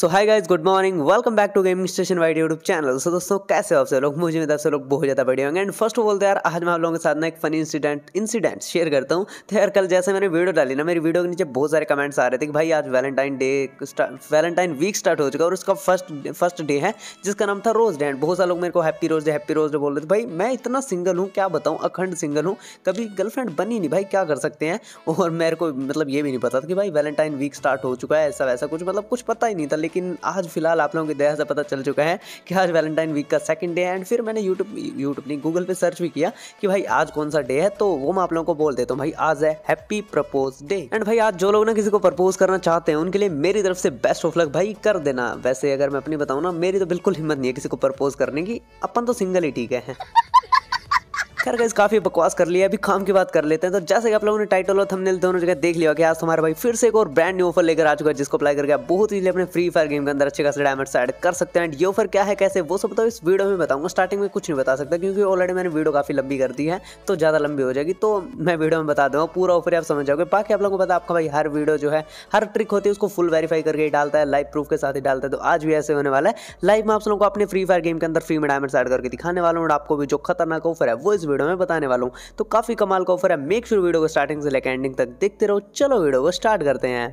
so hi guys good morning welcome back to gaming station wide YouTube channel so दोस्तों कैसे हो आप सब लोग मुझे मेरे से लोग बहुत ज़्यादा बढ़िया होंगे एंड फर्स्ट ऑफ ऑल यार आज मैं आप लोगों के साथ ना एक फनी इंसिडेंट इंसिडेंट शेयर करता हूँ तो यार कल जैसे मैंने वीडियो डाली ना मेरी वीडियो के नीचे बहुत सारे कमेंट्स आ रहे थे कि भाई आज Valentine day Valentine week start हो चुका और उसका फर्स्ट फर्स्ट डे है जिसका नाम था रोज डे एंड बहुत सारे लोग मेरे को happy rose day happy rose day बोल रहे थे भाई मैं इतना सिंगल हूँ क्या बताऊँ अखंड सिंगल हूँ कभी गर्लफ्रेंड बनी नहीं भाई क्या कर सकते हैं और मेरे को मतलब ये भी नहीं पता था कि भाई वैलेंटाइन वीक स्टार्ट हो चुका है ऐसा वैसा कुछ मतलब कुछ पता ही नहीं था लेकिन आज फिलहाल आप लोगों की दया से पता चल चुका है कि आज वैलेंटाइन वीक का सेकंड डे है एंड फिर मैंने यूट्यूब यूट्यूब नहीं गूगल पे सर्च भी किया कि भाई आज कौन सा डे है तो वो मैं आप लोगों को बोल देता हूँ भाई आज है हैप्पी प्रपोज डे एंड भाई आज जो लोग ना किसी को प्रपोज करना चाहते हैं उनके लिए मेरी तरफ से बेस्ट ऑफ लक भाई कर देना वैसे अगर मैं अपनी बताऊँ ना मेरी तो बिल्कुल हिम्मत नहीं है किसी को प्रपोज करने की अपन तो सिंगल ही ठीक है खैर गाइस काफ़ी बकवास कर लिया अभी काम की बात कर लेते हैं तो जैसे कि आप लोगों ने टाइटल और थंबनेल दोनों जगह देख लिया कि आज तुम्हारे भाई फिर से एक और ब्रांड न्यू ऑफर लेकर आ चुका है जिसको अप्लाई करके आप बहुत इजीली अपने फ्री फायर गेम के अंदर अच्छे खासे डायमंड्स ऐड कर सकते हैं एंड ये ऑफर क्या है कैसे वो सब तो इस वीडियो में बताऊंगा स्टार्टिंग में कुछ नहीं बता सकता क्योंकि ऑलरेडी मैंने वीडियो काफ़ी लंबी कर दी है तो ज़्यादा लंबी हो जाएगी तो मैं वीडियो में बता दूँगा पूरा ऑफर आप समझ जाओगे बाकी आप लोगों को पता आपका भाई हर वीडियो जो है हर ट्रिक होती है उसको फुल वेरीफाई करके ही डालता है लाइव प्रूफ के साथ ही डालता है तो आज भी ऐसे होने वाला है लाइव में आप लोगों को अपने फ्री फायर गेम के अंदर फ्री में डायमंड ऐड करके दिखाने वाला हूँ आपको भी जो खतरनाक ऑफर है वो इस वीडियो में बताने वाला हूँ तो काफ़ी कमाल का ऑफर है मेक श्योर वीडियो को स्टार्टिंग से लेकर एंडिंग तक देखते रहो चलो वीडियो को स्टार्ट करते हैं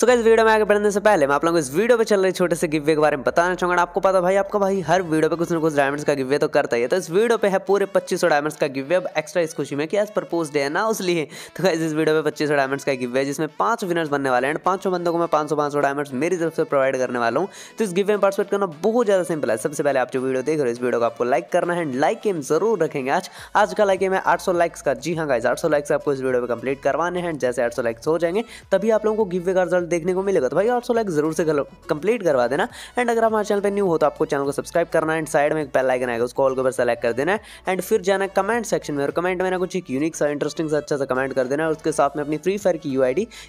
सो so इस वीडियो में आगे बढ़ने से पहले मैं आप लोगों को इस वीडियो पे चल रहे छोटे से गिवे के बारे में बताना चाहूंगा आपको पता भाई आपका भाई हर वीडियो पे कुछ ना कुछ डायमंड्स का गिवे तो करता ही है तो इस वीडियो पे है पूरे 2500 डायमंड्स का गिवे अब एक्स्ट्रा इस खुशी में कि आज प्रपोज डे है ना उसलिए तो इस वीडियो पे पच्चीस डायमंड्स का गिवे है जिसमें पांच विनर्स बनने वाले हैं सौ बंदों को मैं पांच सौ डायमंड्स मेरी तरफ से प्रोवाइड करने वाला हूँ तो इस गिवे में पार्टिसिपेट करना बहुत ज़्यादा सिंपल है सबसे पहले आप जो वीडियो देख रहे हो इस वीडियो को आपको लाइक करना है लाइक गेम जरूर रखेंगे आज आज का लाइक गेम है आठ लाइक्स का जी हाँ गाइज आठ लाइक्स आपको इस वीडियो पर कंप्लीट करवाने हैं जैसे आठ लाइक्स हो जाएंगे तभी आप लोगों को गिवे का ट्वेल्व देखने को मिलेगा तो भाई आठ सौ लाइक जरूर से कंप्लीट करवा देना एंड अगर हमारे चैनल पर न्यू हो तो आपको चैनल को सब्सक्राइब करना एंड साइड में एक पहला आइकन आएगा उसको ऑल के ऊपर सेलेक्ट कर देना एंड फिर जाना कमेंट सेक्शन में और कमेंट में कुछ एक यूनिक सा इंटरेस्टिंग सा अच्छा सा कमेंट कर देना और उसके साथ में अपनी फ्री फायर की यू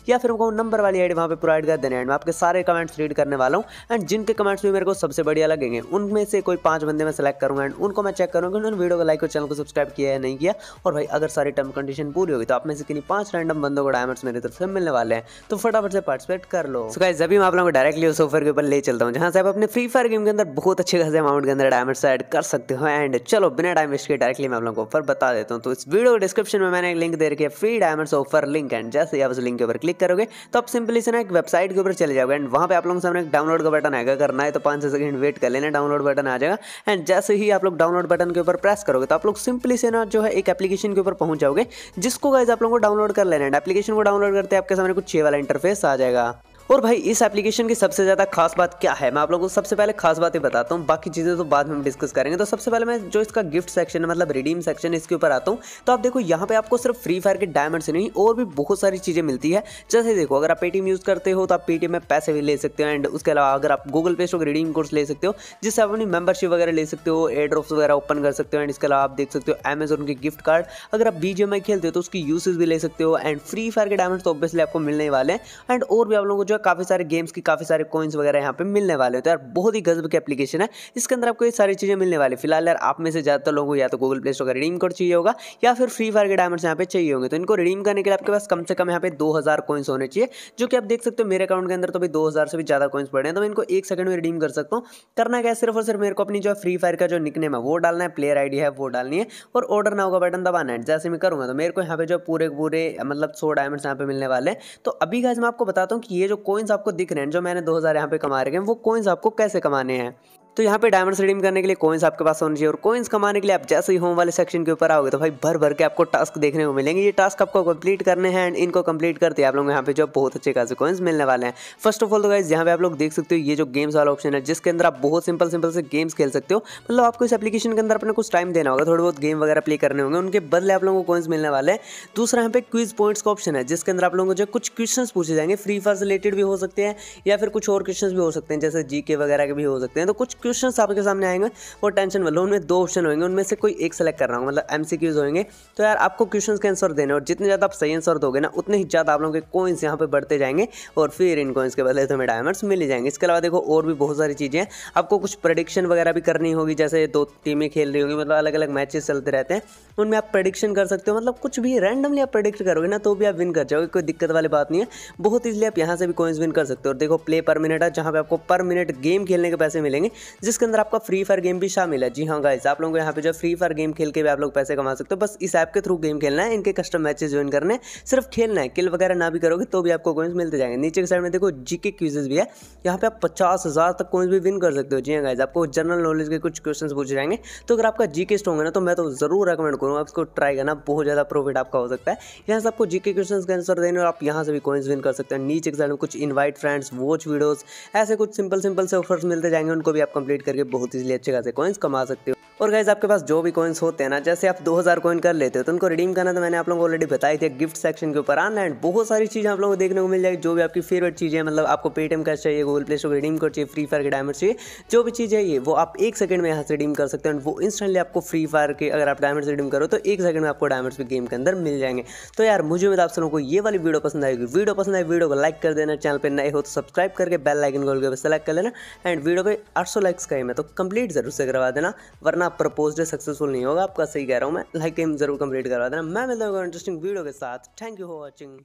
या फिर उनको नंबर वाली आई वहाँ पर प्रोवाइड कर देना एंड मैं आपके सारे कमेंट्स रीड करने वाला हूँ एंड जिनके कमेंट्स भी मेरे को सबसे बढ़िया लगेंगे उनमें से कोई पांच बंदे मैं सेलेक्ट करूँगा एंड उनको मैं चेक करूँगा उन्होंने वीडियो को लाइक और चैनल को सब्सक्राइब किया है नहीं किया और भाई अगर सारी टर्म कंडीशन पूरी होगी तो आप में से किन्हीं पांच रैंडम बंदों को डायमंड्स मेरी तरफ से मिलने वाले हैं तो फटाफट से पार्ट एक्सपेक्ट कर लो सो गाइस अभी मैं आप लोगों को डायरेक्टली उस ऑफर के ऊपर ले चलता हूँ जहाँ से आप अपने फ्री फायर गेम के अंदर बहुत अच्छे खासे अमाउंट के अंदर डायमंड्स ऐड कर सकते हो एंड चलो बिना टाइम वेस्ट के डायरेक्टली मैं आप लोगों को ऑफर बता देता हूँ तो इस वीडियो डिस्क्रिप्शन में मैंने एक लिंक दे रखी है free diamonds offer link and जैसे आप उस लिंक के ऊपर क्लिक करोगे तो आप सिंपली से ना एक वेबसाइट के ऊपर चले जाओगे एंड वहाँ पे आप लोगों के सामने एक डाउनलोड का बटन आएगा करना है तो पाँच सेकंड वेट कर लेना डाउनलोड बटन आ जाएगा एंड जैसे ही आप लोग डाउनलोड बटन के ऊपर प्रेस करोगे तो आप लोग सिंपली से ना जो है एक एप्लीकेशन के ऊपर पहुंच जाओगे जिसको गाइस आप लोगों को डाउनलोड कर लेना है एप्लीकेशन को डाउनलोड करते आपके सामने कुछ छह वाला इंटरफेस आ जाएगा 个 और भाई इस एप्लीकेशन की सबसे ज़्यादा खास बात क्या है मैं आप लोगों को सबसे पहले खास बातें बताता हूँ बाकी चीज़ें तो बाद में हम डिस्कस करेंगे तो सबसे पहले मैं जो इसका गिफ्ट सेक्शन है मतलब रिडीम सेक्शन इसके ऊपर आता हूँ तो आप देखो यहाँ पे आपको सिर्फ फ्री फायर के डायमंड से नहीं और भी बहुत सारी चीज़ें मिलती है जैसे देखो अगर आप पेटीएम यूज़ करते हो तो आप पेटीएम में पैसे भी ले सकते हो एंड उसके अलावा अगर आप गूगल पे स्टॉक रिडीम कोर्स ले सकते हो जिससे आप अपनी मेंबरशिप वगैरह ले सकते हो एड्रॉप वगैरह ओपन कर सकते हो एंड इसके अलावा आप देख सकते हो अमेजोन के गिफ्ट कार्ड अगर आप बीजे में खेलते हो तो उसकी यूसेज भी ले सकते हो एंड फ्री फायर के डायमंड तो ऑब्वियसली आपको मिलने वाले हैं एंड और भी आप लोगों को जो काफ़ी सारे गेम्स की काफ़ी सारे कोइंस वगैरह यहाँ पे मिलने वाले होते हैं यार बहुत ही गजब की एप्लीकेशन है इसके अंदर आपको ये सारी चीज़ें मिलने वाली फिलहाल यार आप में से ज़्यादातर लोगों को या तो गूगल प्ले स्टोर का रिडीम कोड चाहिए होगा या फिर फ्री फायर के डायमंड्स यहाँ पे चाहिए होंगे तो इनको रिडीम करने के लिए आपके पास कम से कम यहाँ पे दो हज़ार कॉइन्स होने चाहिए जो कि आप देख सकते हो मेरे अकाउंट के अंदर तो भी दो हज़ार से भी ज़्यादा कोइंस पड़े हैं तो मैं इनको एक सेकंड में रिडीम कर सकता हूँ करना क्या है सिर्फ और सिर्फ मेरे को अपनी जो फ्री फायर का जो निकनेम है वो डालना है प्लेयर आई है वो डालनी है और ऑर्डर ना होगा बटन दबाना है जैसे मैं करूँगा तो मेरे को यहाँ पे जो पूरे पूरे मतलब सौ डायमंड्स यहाँ पे मिलने वाले हैं तो अभी गाइज मैं आपको बताता हूँ कि ये जो कोइंस आपको दिख रहे हैं जो मैंने दो हज़ार यहाँ पे कमा रखे हैं वो कोइंस आपको कैसे कमाने हैं तो यहाँ पे डायमंड रिडीम करने के लिए कॉइन्स आपके पास होने चाहिए और कोइंस कमाने के लिए आप जैसे ही होम वाले सेक्शन के ऊपर आओगे तो भाई भर भर के आपको टास्क देखने को मिलेंगे ये टास्क आपको कंप्लीट करने हैं एंड इनको कंप्लीट करते आप लोग यहाँ पे जो बहुत अच्छे खासे कॉइन्स मिलने वाले हैं फर्स्ट ऑफ ऑल तो गाइज यहाँ पे आप लोग देख सकते हो ये जो गेम्स वाला ऑप्शन है जिसके अंदर आप बहुत सिंपल सिंपल से गेम्स खेल सकते हो मतलब आपको इस एप्लीकेशन के अंदर अपने कुछ टाइम देना होगा थोड़े बहुत गेम वगैरह प्ले करने होंगे उनके बदले आप लोगों को कॉइन्स मिलने वाले हैं दूसरा यहाँ पे क्विज पॉइंट्स का ऑप्शन है जिसके अंदर आप लोगों को जो कुछ क्वेश्चन पूछे जाएंगे फ्री फायर रिलेटेड भी हो सकते हैं या फिर कुछ और क्वेश्चन भी हो सकते हैं जैसे जी वगैरह के भी हो सकते हैं तो कुछ क्वेश्चन आपके सामने आएंगे वो टेंशन वाले उनमें दो ऑप्शन होंगे उनमें से कोई एक सेलेक्ट कर रहा हूँ मतलब एम सी क्यूज होंगे तो यार आपको क्वेश्चन के आंसर देने और जितने ज़्यादा आप सही आंसर दोगे ना उतने ही ज़्यादा आप लोगों के कोइंस यहाँ पर बढ़ते जाएंगे और फिर इन कोइंस के बदले हमें डायमंड्स मिल जाएंगे इसके अलावा देखो और भी बहुत सारी चीज़ें आपको कुछ प्रडिक्शन वगैरह भी करनी होगी जैसे दो टीमें खेल रही होंगी मतलब अलग अलग मैचेस चलते रहते हैं उनमें आप प्रडिक्शन कर सकते हो मतलब कुछ भी रैंडमली आप प्रडिक्ट करोगे ना तो भी आप विन कर जाओगे कोई दिक्कत वाली बात नहीं है बहुत इजली आप यहाँ से भी कोइंस विन कर सकते हो और देखो प्ले पर मिनट है जहाँ पे आपको पर मिनट गेम खेलने के पैसे मिलेंगे जिसके अंदर आपका फ्री फायर गेम भी शामिल है जी हाँ गाइज आप लोग यहाँ पे जो फ्री फायर गेम खेल के भी आप लोग पैसे कमा सकते हो बस इस ऐप के थ्रू गेम खेलना है इनके कस्टम मैचेस ज्वाइन करने सिर्फ खेलना है किल वगैरह ना भी करोगे तो भी आपको कॉइन्स मिलते जाएंगे नीचे के साइड में देखो जी के भी है यहाँ पे आप पचास हज़ार तक कॉइन्स भी विन कर सकते हो जी हाँ गाइज आपको जनरल नॉलेज के कुछ क्वेश्चन पूछे जाएंगे तो अगर आपका जी के स्ट्रॉन्ग है ना तो मैं तो ज़रूर रिकमेंड करूँगा आपको ट्राई करना बहुत ज़्यादा प्रॉफिट आपका हो सकता है यहाँ से आपको जी के क्वेश्चन का आंसर देने और आप यहाँ से भी कॉइन्स विन कर सकते हैं नीचे के साइड में कुछ इन्वाइट फ्रेंड्स वॉच वीडियोज़ ऐसे कुछ सिंपल सिंपल से ऑफर्स मिलते जाएंगे उनको भी आपको कंप्लीट करके बहुत ही अच्छे खासे कॉइन्स कमा सकते हो और गाइज आपके पास जो भी कॉइन्स होते हैं ना जैसे आप 2000 कॉइन कर लेते हो तो उनको रिडीम करना तो मैंने आप लोगों को ऑलरेडी बताई थी गिफ्ट सेक्शन के ऊपर एंड बहुत सारी चीज़ें आप लोगों को देखने को मिल जाएगी जो भी आपकी फेवरेट चीज़ें मतलब आपको पेटीएम कैश चाहिए गूगल प्ले स्टोर रिडीम कर चाहिए फ्री फायर के डायमंड चाहिए जो भी चीज़ चाहिए वो आप एक सेकंड में यहाँ से रिडीम कर सकते हैं वो इंस्टेंटली आपको फ्री फायर के अगर आप डायमंड रिडीम करो तो एक सेकंड में आपको डायमंड्स भी गेम के अंदर मिल जाएंगे तो यार मुझे उम्मीद आप सब को ये वाली वीडियो पसंद आएगी वीडियो पसंद आए वीडियो को लाइक कर देना चैनल पर नए हो तो सब्सक्राइब करके बेल लाइकन गोल के सेलेक्ट कर लेना एंड वीडियो पर आठ लाइक्स का ही मैं तो कंप्लीट जरूर से करवा देना वरना वरना प्रपोजल सक्सेसफुल नहीं होगा आपका सही कह रहा हूँ मैं लाइक जरूर कंप्लीट करवा देना मैं मिलता हूँ इंटरेस्टिंग वीडियो के साथ थैंक यू फॉर वॉचिंग